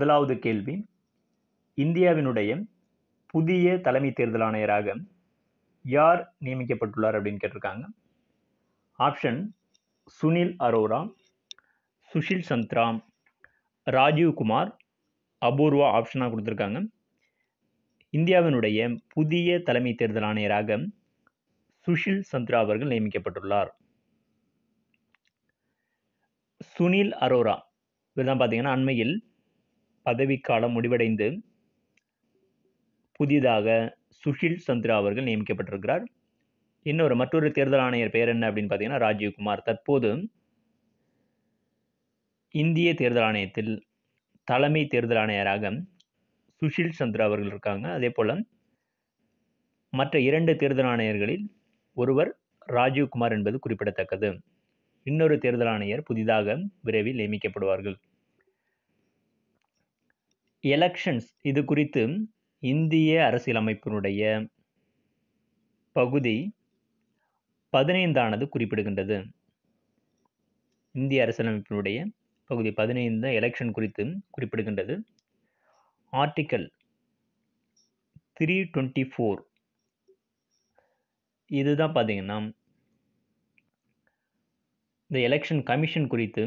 முதலாவது கேள்வி இந்தியாவினுடைய புதிய தலைமை தேர்தல் ஆணையராக யார் நியமிக்கப்பட்டுள்ளார் அப்படின்னு கேட்டிருக்காங்க ஆப்ஷன் சுனில் அரோரா சுஷில் சந்த்ராம் ராஜீவ்குமார் அபூர்வா ஆப்ஷனாக கொடுத்துருக்காங்க இந்தியாவினுடைய புதிய தலைமை தேர்தல் ஆணையராக சுஷில் சந்த்ரா அவர்கள் நியமிக்கப்பட்டுள்ளார் சுனில் அரோரா இவர் தான் பார்த்தீங்கன்னா அண்மையில் பதவிக்காலம் முடிவடைந்து புதிதாக சுஷில் சந்திரா அவர்கள் நியமிக்கப்பட்டிருக்கிறார் இன்னொரு மற்றொரு தேர்தல் ஆணையர் பெயர் என்ன அப்படின்னு பார்த்தீங்கன்னா ராஜீவ்குமார் தற்போது இந்திய தேர்தல் ஆணையத்தில் தலைமை தேர்தல் ஆணையராக சுஷில் சந்திரா அவர்கள் இருக்காங்க அதே போல் மற்ற இரண்டு தேர்தல் ஆணையர்களில் ஒருவர் ராஜீவ்குமார் என்பது குறிப்பிடத்தக்கது இன்னொரு தேர்தல் ஆணையர் புதிதாக விரைவில் நியமிக்கப்படுவார்கள் எலெக்ஷன்ஸ் இது குறித்து இந்திய அரசியலமைப்பினுடைய பகுதி பதினைந்தானது குறிப்பிடுகின்றது இந்திய அரசியலமைப்பினுடைய பகுதி பதினைந்து எலெக்ஷன் குறித்து குறிப்பிடுகின்றது ஆர்டிக்கல் த்ரீ டுவெண்ட்டி ஃபோர் இதுதான் பார்த்தீங்கன்னா இந்த எலெக்ஷன் கமிஷன் குறித்து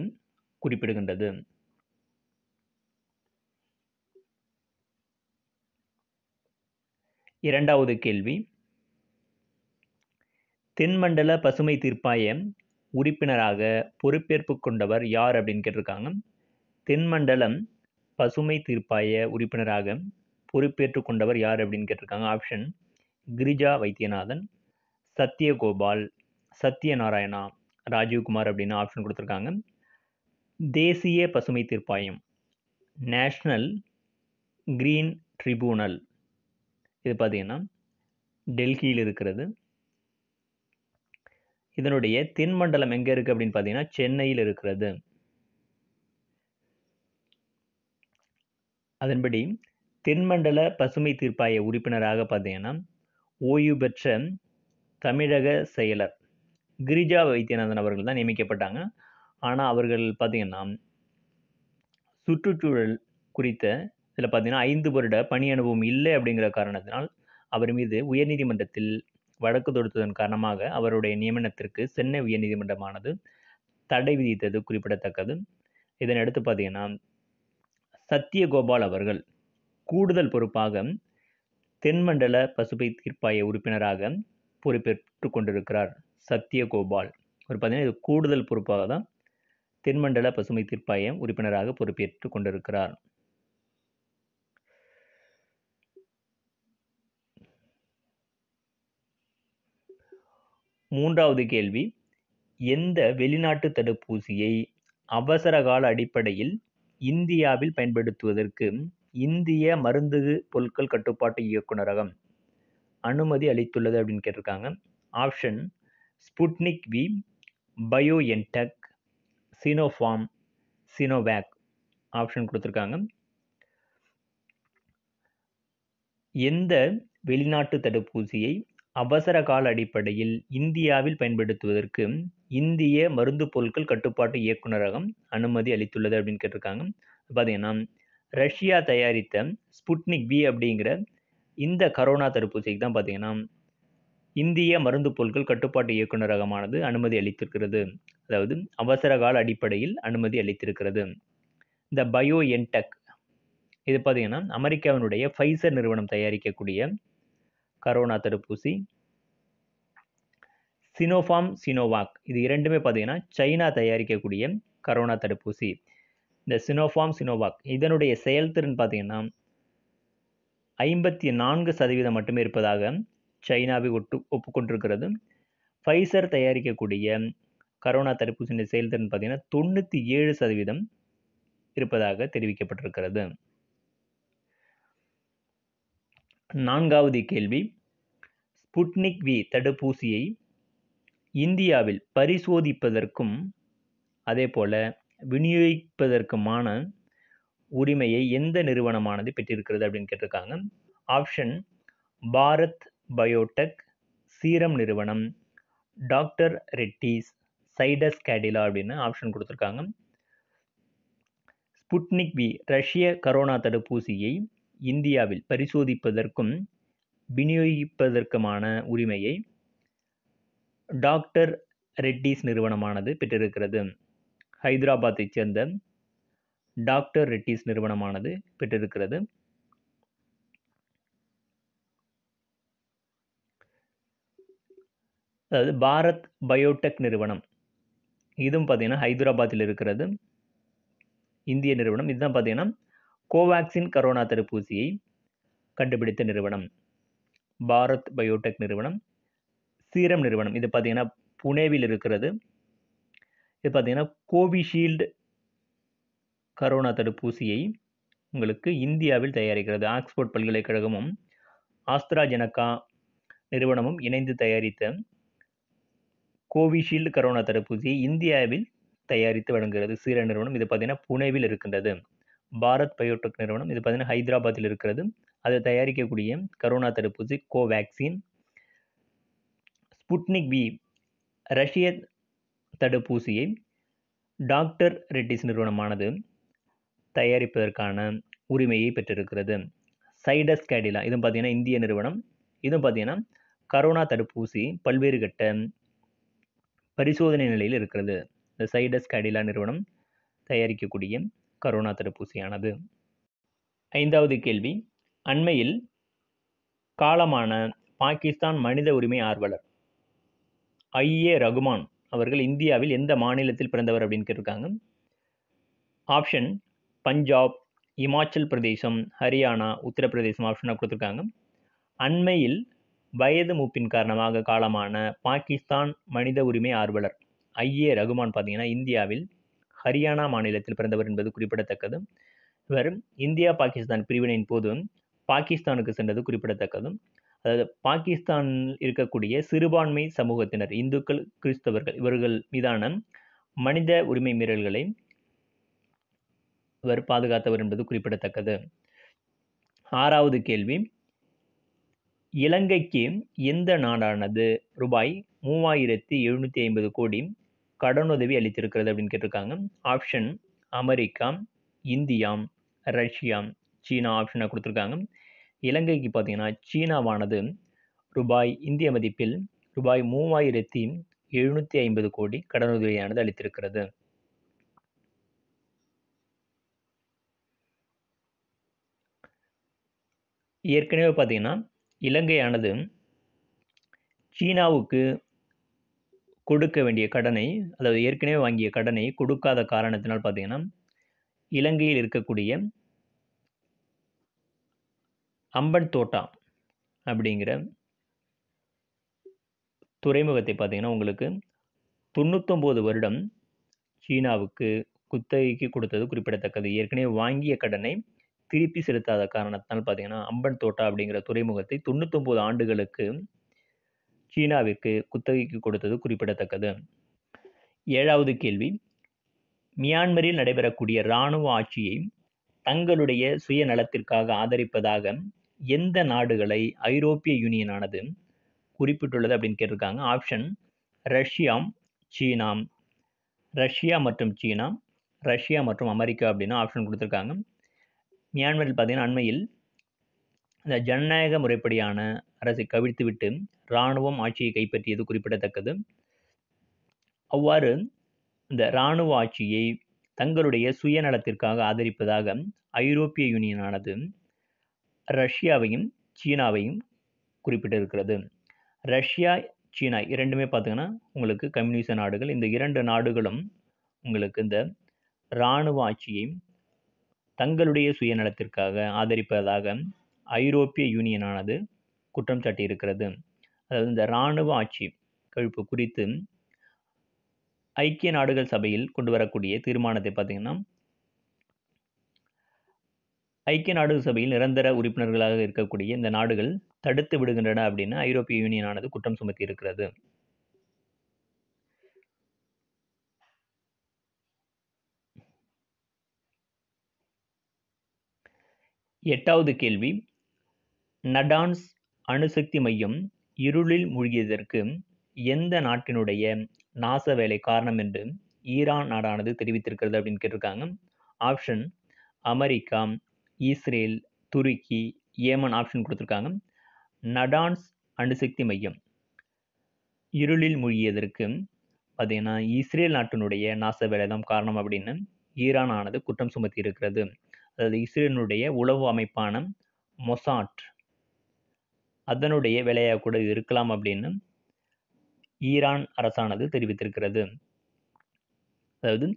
குறிப்பிடுகின்றது இரண்டாவது கேள்வி தென்மண்டல பசுமை தீர்ப்பாய உறுப்பினராக பொறுப்பேற்பு கொண்டவர் யார் அப்படின்னு கேட்டிருக்காங்க தென்மண்டலம் பசுமை தீர்ப்பாய உறுப்பினராக பொறுப்பேற்று கொண்டவர் யார் அப்படின்னு கேட்டிருக்காங்க ஆப்ஷன் கிரிஜா வைத்தியநாதன் சத்யகோபால் சத்யநாராயணா ராஜீவ்குமார் அப்படின்னு ஆப்ஷன் கொடுத்துருக்காங்க தேசிய பசுமை தீர்ப்பாயம் நேஷ்னல் க்ரீன் ட்ரிபூனல் இது பார்த்தீங்கன்னா டெல்லியில் இருக்கிறது இதனுடைய தென்மண்டலம் எங்கே இருக்குது அப்படின்னு பார்த்தீங்கன்னா சென்னையில் இருக்கிறது அதன்படி தென்மண்டல பசுமை தீர்ப்பாய உறுப்பினராக பார்த்தீங்கன்னா ஓய்வு பெற்ற தமிழக செயலர் கிரிஜா வைத்தியநாதன் அவர்கள் தான் நியமிக்கப்பட்டாங்க ஆனால் அவர்கள் பார்த்தீங்கன்னா சுற்றுச்சூழல் குறித்த இதில் பார்த்தீங்கன்னா ஐந்து வருட பணி அனுபவம் இல்லை அப்படிங்கிற காரணத்தினால் அவர் மீது உயர்நீதிமன்றத்தில் வழக்கு தொடுத்ததன் காரணமாக அவருடைய நியமனத்திற்கு சென்னை உயர்நீதிமன்றமானது தடை விதித்தது குறிப்பிடத்தக்கது இதனையடுத்து பார்த்தீங்கன்னா சத்யகோபால் அவர்கள் கூடுதல் பொறுப்பாக தென்மண்டல பசுமை தீர்ப்பாய உறுப்பினராக பொறுப்பேற்று கொண்டிருக்கிறார் சத்யகோபால் ஒரு பார்த்தீங்கன்னா இது கூடுதல் பொறுப்பாக தான் தென்மண்டல பசுமை தீர்ப்பாயம் உறுப்பினராக பொறுப்பேற்று கொண்டிருக்கிறார் மூன்றாவது கேள்வி எந்த வெளிநாட்டு தடுப்பூசியை அவசரகால அடிப்படையில் இந்தியாவில் பயன்படுத்துவதற்கு இந்திய மருந்து பொருட்கள் கட்டுப்பாட்டு இயக்குநரகம் அனுமதி அளித்துள்ளது அப்படின்னு கேட்டிருக்காங்க option Sputnik V BioNTech Sinopharm Sinovac option கொடுத்துருக்காங்க எந்த வெளிநாட்டு தடுப்பூசியை அவசரகால அடிப்படையில் இந்தியாவில் பயன்படுத்துவதற்கு இந்திய மருந்து பொருட்கள் கட்டுப்பாட்டு இயக்குநரகம் அனுமதி அளித்துள்ளது அப்படின்னு கேட்டிருக்காங்க பார்த்தீங்கன்னா ரஷ்யா தயாரித்த ஸ்புட்னிக் பி அப்படிங்கிற இந்த கரோனா தடுப்பூசிக்கு தான் பார்த்தீங்கன்னா இந்திய மருந்து பொருட்கள் கட்டுப்பாட்டு இயக்குநரகமானது அனுமதி அளித்திருக்கிறது அதாவது அவசர கால அடிப்படையில் அனுமதி அளித்திருக்கிறது இந்த பயோ என்டெக் இது பார்த்தீங்கன்னா அமெரிக்காவினுடைய ஃபைசர் நிறுவனம் தயாரிக்கக்கூடிய கரோனா தடுப்பூசி சினோஃபார்ம் சினோவாக் இது இரண்டுமே பார்த்தீங்கன்னா சைனா தயாரிக்கக்கூடிய கரோனா தடுப்பூசி இந்த சினோஃபார்ம் சினோவாக் இதனுடைய செயல்திறன் பார்த்தீங்கன்னா ஐம்பத்தி நான்கு சதவீதம் மட்டுமே இருப்பதாக சைனாவை ஒட்டு ஒப்புக்கொண்டிருக்கிறது ஃபைசர் தயாரிக்கக்கூடிய கரோனா தடுப்பூசியின் செயல்திறன் பார்த்தீங்கன்னா தொண்ணூற்றி ஏழு சதவீதம் இருப்பதாக தெரிவிக்கப்பட்டிருக்கிறது நான்காவது கேள்வி ஸ்புட்னிக் வி தடுப்பூசியை இந்தியாவில் பரிசோதிப்பதற்கும் அதே போல் விநியோகிப்பதற்குமான உரிமையை எந்த நிறுவனமானது பெற்றிருக்கிறது அப்படின்னு கேட்டிருக்காங்க ஆப்ஷன் பாரத் பயோடெக் சீரம் நிறுவனம் டாக்டர் ரெட்டிஸ் சைடஸ் கேடிலா அப்படின்னு ஆப்ஷன் கொடுத்துருக்காங்க ஸ்புட்னிக் வி ரஷ்ய கரோனா தடுப்பூசியை இந்தியாவில் பரிசோதிப்பதற்கும் விநியோகிப்பதற்குமான உரிமையை டாக்டர் ரெட்டிஸ் நிறுவனமானது பெற்றிருக்கிறது ஹைதராபாத்தைச் சேர்ந்த டாக்டர் ரெட்டிஸ் நிறுவனமானது பெற்றிருக்கிறது அதாவது பாரத் பயோடெக் நிறுவனம் இதுவும் பார்த்திங்கன்னா ஹைதராபாத்தில் இருக்கிறது இந்திய நிறுவனம் இதுதான் பார்த்திங்கன்னா கோவேக்சின் கரோனா தடுப்பூசியை கண்டுபிடித்த நிறுவனம் பாரத் பயோடெக் நிறுவனம் சீரம் நிறுவனம் இது பார்த்தீங்கன்னா புனேவில் இருக்கிறது இது பார்த்திங்கன்னா கோவிஷீல்டு கரோனா தடுப்பூசியை உங்களுக்கு இந்தியாவில் தயாரிக்கிறது ஆக்ஸ்போர்ட் பல்கலைக்கழகமும் ஆஸ்திராஜெனக்கா நிறுவனமும் இணைந்து தயாரித்த கோவிஷீல்டு கரோனா தடுப்பூசியை இந்தியாவில் தயாரித்து வழங்குகிறது சீர நிறுவனம் இது பார்த்தீங்கன்னா புனேவில் இருக்கின்றது பாரத் பயோடெக் நிறுவனம் இது பார்த்தீங்கன்னா ஹைதராபாத்தில் இருக்கிறது அதை தயாரிக்கக்கூடிய கரோனா தடுப்பூசி கோவேக்சின் ஸ்புட்னிக் வி ரஷ்ய தடுப்பூசியை டாக்டர் ரெட்டிஸ் நிறுவனமானது தயாரிப்பதற்கான உரிமையை பெற்றிருக்கிறது சைடஸ் கேடிலா இதுவும் பார்த்தீங்கன்னா இந்திய நிறுவனம் இதுவும் பார்த்தீங்கன்னா கரோனா தடுப்பூசி பல்வேறு கட்ட பரிசோதனை நிலையில் இருக்கிறது இந்த சைடஸ் கேடிலா நிறுவனம் தயாரிக்கக்கூடிய கரோனா தடுப்பூசியானது ஐந்தாவது கேள்வி அண்மையில் காலமான பாகிஸ்தான் மனித உரிமை ஆர்வலர் ஐஏ ரகுமான் அவர்கள் இந்தியாவில் எந்த மாநிலத்தில் பிறந்தவர் அப்படின்னு கேட்டிருக்காங்க ஆப்ஷன் பஞ்சாப் இமாச்சல் பிரதேசம் ஹரியானா உத்தரப்பிரதேசம் ஆப்ஷனாக கொடுத்துருக்காங்க அண்மையில் வயது மூப்பின் காரணமாக காலமான பாகிஸ்தான் மனித உரிமை ஆர்வலர் ஐஏ ரகுமான் பார்த்தீங்கன்னா இந்தியாவில் ஹரியானா மாநிலத்தில் பிறந்தவர் என்பது குறிப்பிடத்தக்கது இவர் இந்தியா பாகிஸ்தான் பிரிவினையின் போது பாகிஸ்தானுக்கு சென்றது குறிப்பிடத்தக்கதும் அதாவது பாகிஸ்தான் இருக்கக்கூடிய சிறுபான்மை சமூகத்தினர் இந்துக்கள் கிறிஸ்தவர்கள் இவர்கள் மீதான மனித உரிமை மீறல்களை இவர் பாதுகாத்தவர் என்பது குறிப்பிடத்தக்கது ஆறாவது கேள்வி இலங்கைக்கு எந்த நாடானது ரூபாய் மூவாயிரத்தி எழுநூற்றி ஐம்பது கோடி கடனுதவி அளித்திருக்கிறது அப்படின்னு கேட்டிருக்காங்க option America India Russia China ஆப்ஷனாக கொடுத்துருக்காங்க இலங்கைக்கு பார்த்தீங்கன்னா சீனாவானது ரூபாய் இந்திய மதிப்பில் ரூபாய் மூவாயிரத்தி எழுநூற்றி ஐம்பது கோடி கடனுதவியானது அளித்திருக்கிறது ஏற்கனவே பார்த்தீங்கன்னா இலங்கையானது சீனாவுக்கு கொடுக்க வேண்டிய கடனை அதாவது ஏற்கனவே வாங்கிய கடனை கொடுக்காத காரணத்தினால் பார்த்திங்கன்னா இலங்கையில் இருக்கக்கூடிய அம்பன் தோட்டா அப்படிங்கிற துறைமுகத்தை பார்த்திங்கன்னா உங்களுக்கு தொண்ணூத்தொம்பது வருடம் சீனாவுக்கு குத்தகைக்கு கொடுத்தது குறிப்பிடத்தக்கது ஏற்கனவே வாங்கிய கடனை திருப்பி செலுத்தாத காரணத்தினால் பார்த்திங்கன்னா அம்பன் தோட்டா அப்படிங்கிற துறைமுகத்தை தொண்ணூத்தொம்பது ஆண்டுகளுக்கு சீனாவிற்கு குத்தகைக்கு கொடுத்தது குறிப்பிடத்தக்கது ஏழாவது கேள்வி மியான்மரில் நடைபெறக்கூடிய இராணுவ ஆட்சியை தங்களுடைய சுயநலத்திற்காக ஆதரிப்பதாக எந்த நாடுகளை ஐரோப்பிய யூனியனானது குறிப்பிட்டுள்ளது அப்படின்னு கேட்டிருக்காங்க ஆப்ஷன் ரஷ்யா சீனா ரஷ்யா மற்றும் சீனா ரஷ்யா மற்றும் அமெரிக்கா அப்படின்னு ஆப்ஷன் கொடுத்துருக்காங்க மியான்மரில் பார்த்திங்கன்னா அண்மையில் இந்த ஜனநாயக முறைப்படியான அரசை கவிழ்த்துவிட்டு இராணுவம் ஆட்சியை கைப்பற்றியது குறிப்பிடத்தக்கது அவ்வாறு இந்த இராணுவ ஆட்சியை தங்களுடைய சுயநலத்திற்காக ஆதரிப்பதாக ஐரோப்பிய யூனியனானது ரஷ்யாவையும் சீனாவையும் குறிப்பிட்டிருக்கிறது ரஷ்யா சீனா இரண்டுமே பார்த்திங்கன்னா உங்களுக்கு கம்யூனிச நாடுகள் இந்த இரண்டு நாடுகளும் உங்களுக்கு இந்த இராணுவ ஆட்சியை தங்களுடைய சுயநலத்திற்காக ஆதரிப்பதாக ஐரோப்பிய யூனியனானது குற்றம் சாட்டியிருக்கிறது அதாவது இந்த இராணுவ ஆட்சி கழிப்பு குறித்து ஐக்கிய நாடுகள் சபையில் கொண்டு வரக்கூடிய தீர்மானத்தை பார்த்திங்கன்னா ஐக்கிய நாடுகள் சபையில் நிரந்தர உறுப்பினர்களாக இருக்கக்கூடிய இந்த நாடுகள் தடுத்து விடுகின்றன அப்படின்னு ஐரோப்பிய யூனியனானது குற்றம் சுமத்தி இருக்கிறது எட்டாவது கேள்வி நடான்ஸ் அணுசக்தி மையம் இருளில் மூழ்கியதற்கு எந்த நாட்டினுடைய நாச வேலை காரணம் என்று ஈரான் நாடானது தெரிவித்திருக்கிறது அப்படின்னு கேட்டிருக்காங்க ஆப்ஷன் அமெரிக்கா இஸ்ரேல் துருக்கி ஏமன் ஆப்ஷன் கொடுத்துருக்காங்க நடான்ஸ் அணுசக்தி மையம் இருளில் மூழ்கியதற்கு பார்த்தீங்கன்னா இஸ்ரேல் நாட்டினுடைய நாச வேலை தான் காரணம் அப்படின்னு ஈரான் ஆனது குற்றம் சுமத்தி இருக்கிறது அதாவது இஸ்ரேலினுடைய உளவு அமைப்பான மொசாட் அதனுடைய விலையாக கூட இருக்கலாம் அப்படின்னு ஈரான் அரசானது தெரிவித்திருக்கிறது அதாவது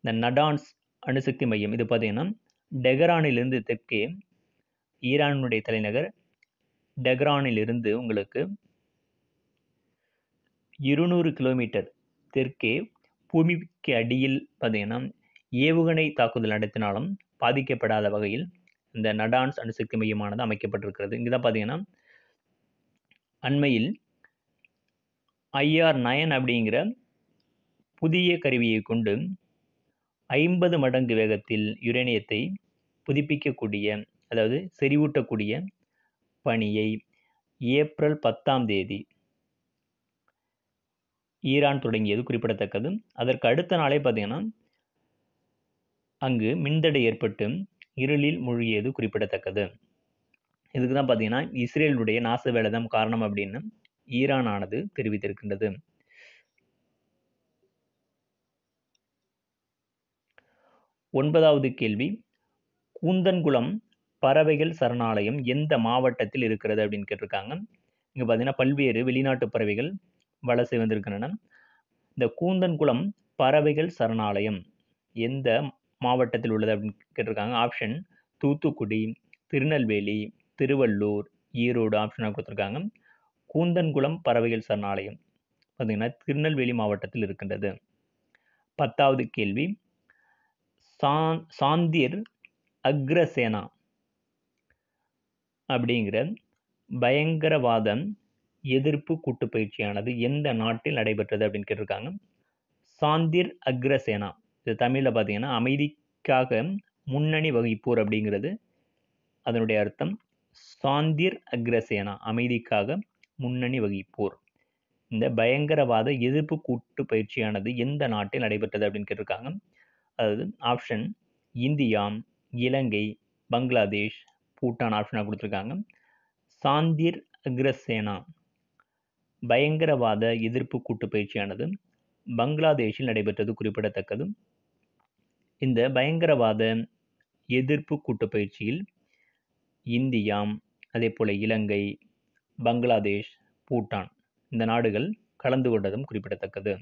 இந்த நடான்ஸ் அணுசக்தி மையம் இது பார்த்திங்கன்னா டெஹரானிலிருந்து தெற்கே ஈரானுடைய தலைநகர் டெஹ்ரானிலிருந்து உங்களுக்கு இருநூறு கிலோமீட்டர் தெற்கே பூமிக்கு அடியில் பார்த்திங்கன்னா ஏவுகணை தாக்குதல் நடத்தினாலும் பாதிக்கப்படாத வகையில் இந்த நடான்ஸ் அணுசக்தி மையமானது அமைக்கப்பட்டிருக்கிறது இங்கே தான் பார்த்தீங்கன்னா அண்மையில் ஐஆர் நயன் அப்படிங்கிற புதிய கருவியை கொண்டு ஐம்பது மடங்கு வேகத்தில் யுரேனியத்தை புதுப்பிக்கக்கூடிய அதாவது செறிவூட்டக்கூடிய பணியை ஏப்ரல் பத்தாம் தேதி ஈரான் தொடங்கியது குறிப்பிடத்தக்கது அதற்கு அடுத்த நாளே பார்த்தீங்கன்னா அங்கு மின்தடை ஏற்பட்டு இருளில் மூழ்கியது குறிப்பிடத்தக்கது இதுக்கு தான் பார்த்தீங்கன்னா இஸ்ரேலுடைய நாச வேலைதான் காரணம் அப்படின்னு ஈரான் ஆனது தெரிவித்திருக்கின்றது ஒன்பதாவது கேள்வி கூந்தன்குளம் பறவைகள் சரணாலயம் எந்த மாவட்டத்தில் இருக்கிறது அப்படின்னு கேட்டிருக்காங்க இங்கே பார்த்தீங்கன்னா பல்வேறு வெளிநாட்டு பறவைகள் வலசை வந்திருக்கின்றன இந்த கூந்தன்குளம் பறவைகள் சரணாலயம் எந்த மாவட்டத்தில் உள்ளது அப்படின்னு கேட்டிருக்காங்க ஆப்ஷன் தூத்துக்குடி திருநெல்வேலி திருவள்ளூர் ஈரோடு ஆப்ஷனாக கொடுத்துருக்காங்க கூந்தன்குளம் பறவைகள் சரணாலயம் பார்த்திங்கன்னா திருநெல்வேலி மாவட்டத்தில் இருக்கின்றது பத்தாவது கேள்வி சா சாந்திர் அக்ரசேனா அப்படிங்கிற பயங்கரவாதம் எதிர்ப்பு கூட்டு பயிற்சியானது எந்த நாட்டில் நடைபெற்றது அப்படின்னு கேட்டிருக்காங்க சாந்திர் அக்ரசேனா இது தமிழில் பார்த்தீங்கன்னா அமைதிக்காக முன்னணி வகிப்போர் அப்படிங்கிறது அதனுடைய அர்த்தம் சாந்திர் அக்ரசேனா அமைதிக்காக முன்னணி வகிப்போர் இந்த பயங்கரவாத எதிர்ப்பு கூட்டு பயிற்சியானது எந்த நாட்டில் நடைபெற்றது அப்படின்னு கேட்டிருக்காங்க அதாவது ஆப்ஷன் இந்தியா இலங்கை பங்களாதேஷ் பூட்டான் ஆப்ஷனாக கொடுத்துருக்காங்க சாந்திர் அக்ரசேனா பயங்கரவாத எதிர்ப்பு கூட்டு பயிற்சியானது பங்களாதேஷில் நடைபெற்றது குறிப்பிடத்தக்கது இந்த பயங்கரவாத எதிர்ப்பு கூட்டு பயிற்சியில் இந்தியா அதே போல் இலங்கை பங்களாதேஷ் பூட்டான் இந்த நாடுகள் கலந்து கொண்டதும் குறிப்பிடத்தக்கது